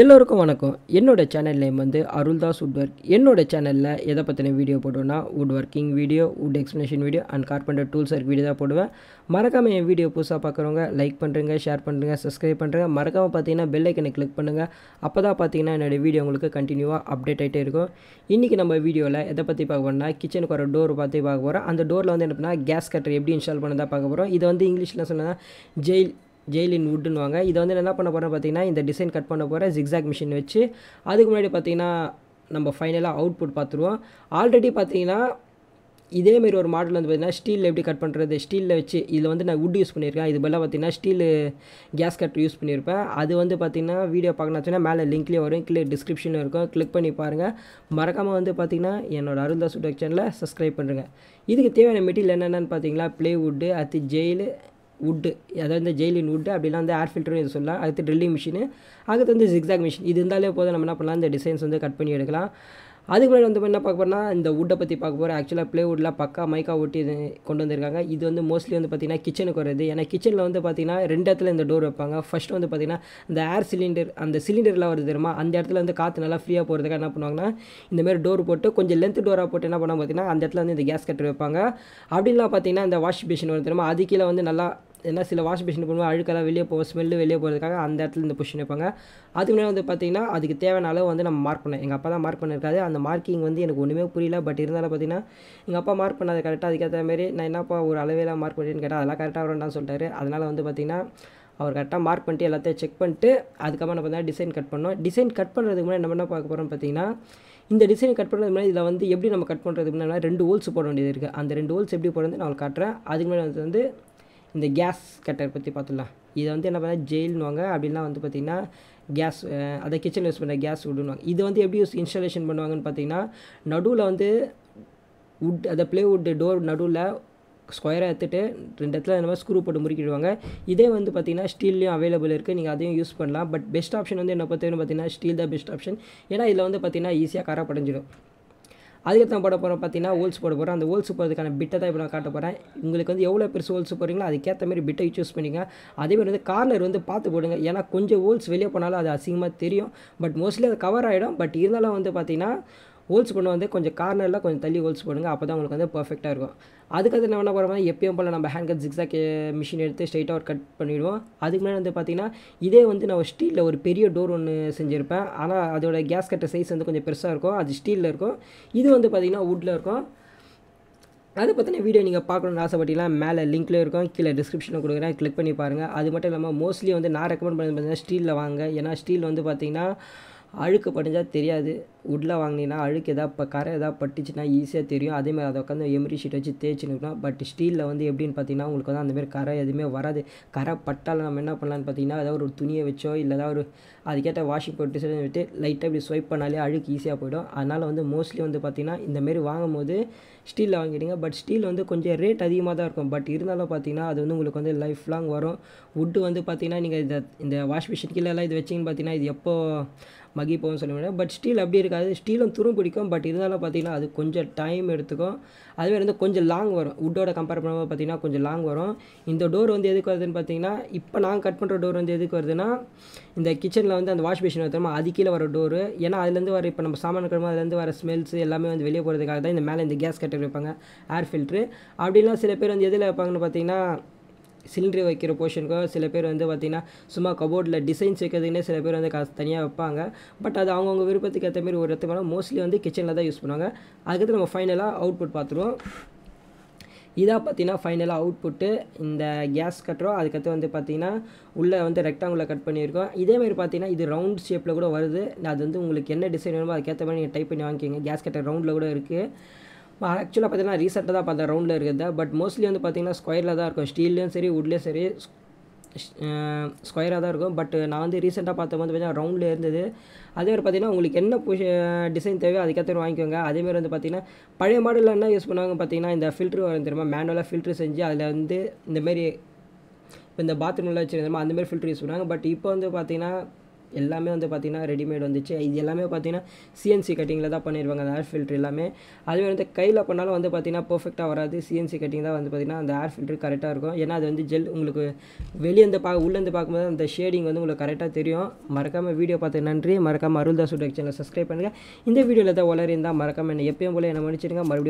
எல்லோருக்கும் வணக்கம் என்னோடய சேனல் நேம் வந்து அருள்தாஸ் வுட் ஒர்க் என்னோடய சேனலில் எதை பற்றின வீடியோ போடுவேன்னா wood working video wood explanation video and carpenter tools work video தான் போடுவேன் மறக்காமல் என் வீடியோ புதுசாக பார்க்குறவங்க லைக் பண்ணுறேங்க ஷேர் பண்ணுறங்க சப்ஸ்கிரைப் பண்ணுறங்க மறக்காமல் பார்த்தீங்கன்னா பெல் ஐக்கனை கிளிக் பண்ணுங்கள் அப்போ தான் பார்த்தீங்கன்னா என்னோடய வீடியோ உங்களுக்கு கண்டினியூவாக அப்டேட் ஆகிட்டே இருக்கும் இன்றைக்கி நம்ம வீடியோவில் எதை பற்றி பார்க்க போனால் கிச்சனுக்கு ஒரு டோர் பார்த்து பார்க்க போகிறோம் அந்த டோரில் வந்து என்ன கேஸ் கட்டர் எப்படி இன்ஸ்டால் பண்ணதான் பார்க்க போகிறோம் இது வந்து இங்கிலீஷில் சொன்னால் ஜெயில் ஜெயிலின் வுட்டுன்னுவாங்க இதை வந்து என்ன பண்ண போகிறேன் பார்த்தீங்கன்னா இந்த டிசைன் கட் பண்ண போகிற ஜிக்ஸாக் மிஷின் வச்சு அதுக்கு முன்னாடி பார்த்தீங்கன்னா நம்ம ஃபைனலாக அவுட்புட் பார்த்துருவோம் ஆல்ரெடி பார்த்தீங்கன்னா இதேமாரி ஒரு மாடல் வந்து பார்த்திங்கன்னா ஸ்டீலில் எப்படி கட் பண்ணுறது ஸ்டீலில் வச்சு இதில் வந்து நான் வுட் யூஸ் பண்ணியிருக்கேன் இது பதிலாக பார்த்தீங்கன்னா ஸ்டீல் கேஸ் கட் யூஸ் பண்ணியிருப்பேன் அது வந்து பார்த்திங்கன்னா வீடியோ பார்க்கணுச்சுன்னா மேலே லிங்க்லேயே வரும் கீழே டிஸ்கிரிப்ஷனில் இருக்கும் கிளிக் பண்ணி பாருங்கள் மறக்காமல் வந்து பார்த்திங்கன்னா என்னோடய அருள்தாஸ் சேனலை சப்ஸ்கிரைப் பண்ணுறேங்க இதுக்கு தேவையான மெட்டீரியல் என்னென்னு பார்த்தீங்கன்னா ப்ளேவுட்டு அது ஜெயிலு வுட்டு அதாவது இந்த ஜெயிலின் வுட்டு அப்படிலாம் வந்து ஏர் ஃபில்டரும் இது சொல்லலாம் அடுத்து ட்ரில்லிங் மிஷின் அடுத்து வந்து ஜிக்ஸாக் மிஷின் இது இருந்தாலே போதும் நம்ம என்ன பண்ணலாம் இந்த டிசைன்ஸ் வந்து கட் பண்ணி எடுக்கலாம் அதுக்கு முன்னாடி வந்து என்ன பார்க்க இந்த வுட்டை பற்றி பார்க்க போகிற ஆக்சுவலாக ப்ளே வுட்டில் பக்கா மைக்கா ஒட்டி இது கொண்டு வந்திருக்காங்க இது வந்து மோஸ்ட்லி வந்து பார்த்திங்கன்னா கிச்சனுக்கு வருது ஏன்னா கிச்சனில் வந்து பார்த்திங்கன்னா ரெண்டு இடத்துல இந்த டோர் வைப்பாங்க ஃபஸ்ட் வந்து பார்த்திங்கன்னா இந்த ஏர் சிலிண்டர் அந்த சிலிண்டரில் வருது தெரியுமா அந்த இடத்துல வந்து காற்று நல்லா ஃப்ரீயாக போகிறதுக்காக என்ன பண்ணுவாங்கன்னா இந்தமாரி டோர் போட்டு கொஞ்சம் லென்த் டோராக போட்டு என்ன பண்ணால் பார்த்திங்கன்னா அந்த இடத்துல வந்து இந்த கேஸ் கட்டர் வைப்பாங்க அப்படின்லாம் பார்த்திங்கன்னா இந்த வாஷிங் மிஷின் வருது தெரியுமா அது கீழே வந்து நல்லா ஏன்னா சில வாஷிங் மிஷின் போகும்போது அழுக்கெல்லாம் வெளியே போகும் ஸ்மெல்லு வெளியே போகிறதுக்காக அந்த இடத்துல இந்த பொஷிஷன் வைப்பாங்க அதுக்கு முன்னாடி வந்து பார்த்திங்கன்னா அதுக்கு தேவையான அளவு வந்து நம்ம மார்க் பண்ணேன் எங்கள் அப்பா தான் மார்க் பண்ணியிருக்காது அந்த மார்க்கிங் வந்து எனக்கு ஒன்றுமே புரியல பட் இருந்தாலும் பார்த்தீங்கன்னா எங்கள் அப்பா மார்க் பண்ணாத கரெக்டாக அதுக்கேற்ற மாதிரி நான் என்னப்பா ஒரு அளவில் மார்க் பண்ணிட்டேன் கேட்டால் அதெல்லாம் கரெக்டாக வரும்டான்னு சொல்லிட்டாரு அதனால் வந்து பார்த்திங்கன்னா அவர் கரெக்டாக மார்க் பண்ணிட்டு எல்லாத்தையும் செக் பண்ணிட்டு அதுக்கப்புறம் நம்ம பார்த்தீங்கன்னா டிசைன் கட் பண்ணோம் டிசைன் கட் பண்ணுறதுக்கு முன்னாடி நம்ம என்ன பார்க்க போகிறோம்னு பார்த்தீங்கன்னா இந்த டிசைன் கட் பண்ணுறது முன்னாடி இதில் வந்து எப்படி நம்ம கட் பண்ணுறதுக்கு முன்னாடி ரெண்டு ஹோல்ஸ் போட வேண்டியது இருக்குது அந்த ரெண்டு ஹோல்ஸ் எப்படி போடுறது நான் காட்டுறேன் அதுக்கு முன்னாடி வந்து இந்த கேஸ் கட்டர் பற்றி பார்த்துடலாம் இதை வந்து என்ன பண்ணால் ஜெயில்னுவாங்க அப்படின்னா வந்து பார்த்திங்கன்னா கேஸ் அதை கிச்சன் யூஸ் பண்ணுற கேஸ் விடுவாங்க இதை வந்து எப்படி யூஸ் இன்ஸ்டாலேஷன் பண்ணுவாங்கன்னு பார்த்தீங்கன்னா நடுவில் வந்து உட் ப்ளே வுட்டு டோர் நடுவில் ஸ்கொயராக எடுத்துகிட்டு ரெண்டு இடத்துல மாதிரி ஸ்க்ரூ போட்டு முறுக்கிடுவாங்க இதே வந்து பார்த்திங்கன்னா ஸ்டீல்லையும் அவைலபிள் இருக்குது நீங்கள் அதையும் யூஸ் பண்ணலாம் பட் பெஸ்ட் ஆப்ஷன் வந்து என்ன பார்த்தீங்கன்னு பார்த்தீங்கன்னா ஸ்டீல் தான் பெஸ்ட் ஆப்ஷன் ஏன்னா இதில் வந்து பார்த்திங்கன்னா ஈஸியாக கரை படைஞ்சிடும் அதுக்கடுத்து போட போகிறோம் பார்த்தீங்கன்னா ஹோல்ஸ் போட போகிறேன் அந்த ஹோல்ஸ் போகிறதுக்கான பிட்டை தான் இப்போ நான் காட்ட போகிறேன் உங்களுக்கு வந்து எவ்வளோ பெருசு ஹோல்ஸ் போகிறீங்களோ அதுக்கேற்ற மாதிரி பிட்டை சூஸ் பண்ணிக்கோங்க அதேமாதிரி வந்து கார்னர் வந்து பார்த்து போடுங்க ஏன்னா கொஞ்சம் ஹோல்ஸ் வெளியே போனாலும் அது அசிங்கமாக தெரியும் பட் மோஸ்ட்லி அது கவர் ஆகிடும் பட் இருந்தாலும் வந்து பார்த்திங்கன்னா ஹோல்ஸ் கொண்டு வந்து கொஞ்சம் கார்னரில் கொஞ்சம் தள்ளி ஹோல்ஸ் போடுங்க அப்போ தான் உங்களுக்கு வந்து பர்ஃபெக்டாக இருக்கும் அதுக்கு அது என்ன பண்ண போகிறோம்னா எப்பயும் போல் நம்ம ஹேண்ட் கட் ஜிக்ஸாக் மிஷின் எடுத்து ஸ்ட்ரைட்டாக ஒரு கட் பண்ணிவிடுவோம் அதுக்கு முன்னாடி வந்து பார்த்திங்கன்னா இதே வந்து நான் ஸ்டீலில் ஒரு பெரிய டோர் ஒன்று செஞ்சுருப்பேன் ஆனால் அதோட கேஸ் கட்டர் சைஸ் வந்து கொஞ்சம் பெருசாக இருக்கும் அது ஸ்டீலில் இருக்கும் இது வந்து பார்த்திங்கன்னா வுட்டில் இருக்கும் அதை பார்த்தீங்கன்னா வீடியோ நீங்கள் பார்க்கணும்னு ஆசைப்பட்டீங்கன்னா மேலே லிங்க்கில் இருக்கும் கீழே டிஸ்கிரிப்ஷனில் கொடுக்குறேன் கிளிக் பண்ணி பாருங்கள் அது மட்டும் இல்லாமல் மோஸ்ட்லி வந்து நான் ரெக்கமெண்ட் பண்ணது பார்த்தீங்கன்னா ஸ்டீலில் வாங்க ஏன்னா ஸ்டீல் வந்து பார்த்திங்கன்னா அழுக்கு படிஞ்சால் தெரியாது உட்லாம் வாங்கினீங்கன்னா அழுக்கு எதாவது இப்போ கரை எதாவது பட்டுச்சுன்னா ஈஸியாக தெரியும் அதேமாதிரி அதை உட்காந்து எமரி ஷீட் வச்சு தேய்ச்சினுக்கணும் பட் ஸ்டீலில் வந்து எப்படின்னு பார்த்தீங்கன்னா உங்களுக்கு வந்து அந்தமாரி கரை எதுவுமே வராது கரை பட்டால் நம்ம என்ன பண்ணலான்னு பார்த்தீங்கன்னா ஏதாவது ஒரு துணியை வச்சோ இல்லை ஏதாவது ஒரு அதுக்கேற்ற வாஷிங் போட்டு விட்டு லைட்டாக இப்படி ஸ்வைப் பண்ணாலே அழுக்கு ஈஸியாக போயிடும் அதனால் வந்து மோஸ்ட்லி வந்து பார்த்திங்கன்னா இந்தமாரி வாங்கும்போது ஸ்டீலில் வாங்கிடுங்க பட் ஸ்டீல் வந்து கொஞ்சம் ரேட் அதிகமாக தான் இருக்கும் பட் இருந்தாலும் பார்த்தீங்கன்னா அது வந்து உங்களுக்கு வந்து லைஃப் லாங் வரும் வுட்டு வந்து பார்த்திங்கன்னா நீங்கள் இந்த இந்த வாஷ் மிஷின் கீழே எல்லாம் இது வச்சிங்கன்னு பார்த்தீங்கன்னா இது எப்போது மகி போகும் சொல்ல முடியாது பட் ஸ்டீல் அப்படி இருக்காது ஸ்டீலும் துரும் பிடிக்கும் பட் இருந்தாலும் பார்த்தீங்கன்னா அது கொஞ்சம் டைம் எடுத்துக்கும் அதுவே வந்து கொஞ்சம் லாங் வரும் வுட்டோட கம்பேர் பண்ணும்போது பார்த்தீங்கன்னா கொஞ்சம் லாங் வரும் இந்த டோர் வந்து எதுக்கு வருதுன்னு பார்த்தீங்கன்னா இப்போ நாங்கள் கட் பண்ணுற டோர் வந்து எதுக்கு வருதுன்னா இந்த கிச்சனில் வந்து அந்த வாஷ் மிஷின் வைத்தோமா அது கீழே வர டோரு ஏன்னா அதுலேருந்து வர இப்போ நம்ம சாமான் கிழமை அதுலேருந்து வர ஸ்மெல்ஸ் எல்லாமே வந்து வெளியே போகிறதுக்காக தான் இந்த மேலே இந்த கேஸ் கட்டர் வைப்பாங்க ஏர் ஃபில்ட்ரு அப்படிலாம் சில பேர் வந்து எதில் வைப்பாங்கன்னு பார்த்தீங்கன்னா சிலிண்டர் வைக்கிற போர்ஷனுக்கோ சில பேர் வந்து பார்த்திங்கன்னா சும்மா கபோர்டில் டிசைன்ஸ் வைக்கிறதுக்குன்னே சில பேர் வந்து காசு தனியாக வைப்பாங்க பட் அது அவங்கவுங்க விருப்பத்துக்கு ஏற்ற மாதிரி ஒரு இடத்துக்கு மோஸ்ட்லி வந்து கிச்சனில் தான் யூஸ் பண்ணுவாங்க அதுக்கடுத்து நம்ம ஃபைனலாக அவுட்புட் பார்த்துருவோம் இதாக பார்த்தீங்கன்னா ஃபைனலாக அவுட்புட்டு இந்த கேஸ் கட்டுறோம் அதுக்கடுத்து வந்து பார்த்திங்கன்னா உள்ளே வந்து ரெக்டாங்குலர் கட் பண்ணியிருக்கோம் இதேமாதிரி பார்த்தீங்கன்னா இது ரவுண்ட் ஷேப்பில் கூட வருது அது வந்து உங்களுக்கு என்ன டிசைன் வேணுமோ அதுக்கேற்ற மாதிரி நீங்கள் டைப் பண்ணி வாங்கிக்கோங்க கேஸ் கட்டர் ரவுண்டில் கூட இருக்குது ஆக்சுவலாக பார்த்தீங்கன்னா ரீசெண்டாக தான் பார்த்தா ரவுண்டில் இருக்குது பட் மோஸ்ட்லி வந்து பார்த்தீங்கன்னா ஸ்கொயரில் தான் இருக்கும் ஸ்டீல்லையும் சரி உட்லேயும் சரி ஸ்கொயராக தான் இருக்கும் பட் நான் வந்து ரீசெண்டாக பார்த்த போது பார்த்தீங்கன்னா ரவுண்டில் இருந்தது அதே மாதிரி பார்த்தீங்கன்னா உங்களுக்கு என்ன புஷ் டிசைன் தேவையோ அதுக்கேற்ற வாங்கிக்கோங்க அதேமாதிரி வந்து பார்த்தீங்கன்னா பழைய மாடலில் என்ன யூஸ் பண்ணுவாங்க பார்த்தீங்கன்னா இந்த ஃபில்ட்ரு வரும் தெரியுமா மேனுவலாக ஃபில்ட்ரு செஞ்சு அதில் வந்து இந்தமாரி இப்போ இந்த பாத்ரூமில் வச்சுருந்தோமோ அந்தமாரி ஃபில்ட்ரு யூஸ் பண்ணுவாங்க பட் இப்போ வந்து பார்த்தீங்கன்னா எல்லாமே வந்து பார்த்திங்கன்னா ரெடிமேட் வந்துச்சு இது எல்லாமே பார்த்திங்கன்னா சிஎன்சி கட்டிங்கில் தான் பண்ணிடுவாங்க அந்த ஏர் ஃபில்ட்ரு எல்லாமே அதுவே வந்து கையில் பண்ணாலும் வந்து பார்த்திங்கன்னா பர்ஃபெக்டாக வராது சிஎன்சி கட்டிங் தான் வந்து பார்த்திங்கன்னா அந்த ஏர் ஃபில்ட்ரு கரெக்டாக இருக்கும் ஏன்னா அது வந்து ஜெல் உங்களுக்கு வெளியேந்து பார்க்க உள்ளேருந்து பார்க்கும்போது அந்த ஷேடிங் வந்து உங்களுக்கு கரெக்டாக தெரியும் மறக்காமல் வீடியோ பார்த்து நன்றி மறக்காமல் அருள்தாசு டெக் சப்ஸ்கிரைப் பண்ணுங்கள் இந்த வீடியோவில் தான் வளரிருந்தால் மறக்காமல் என்ன எப்பயும் போல் என்ன மன்னிச்சிடுங்க மறுபடியும்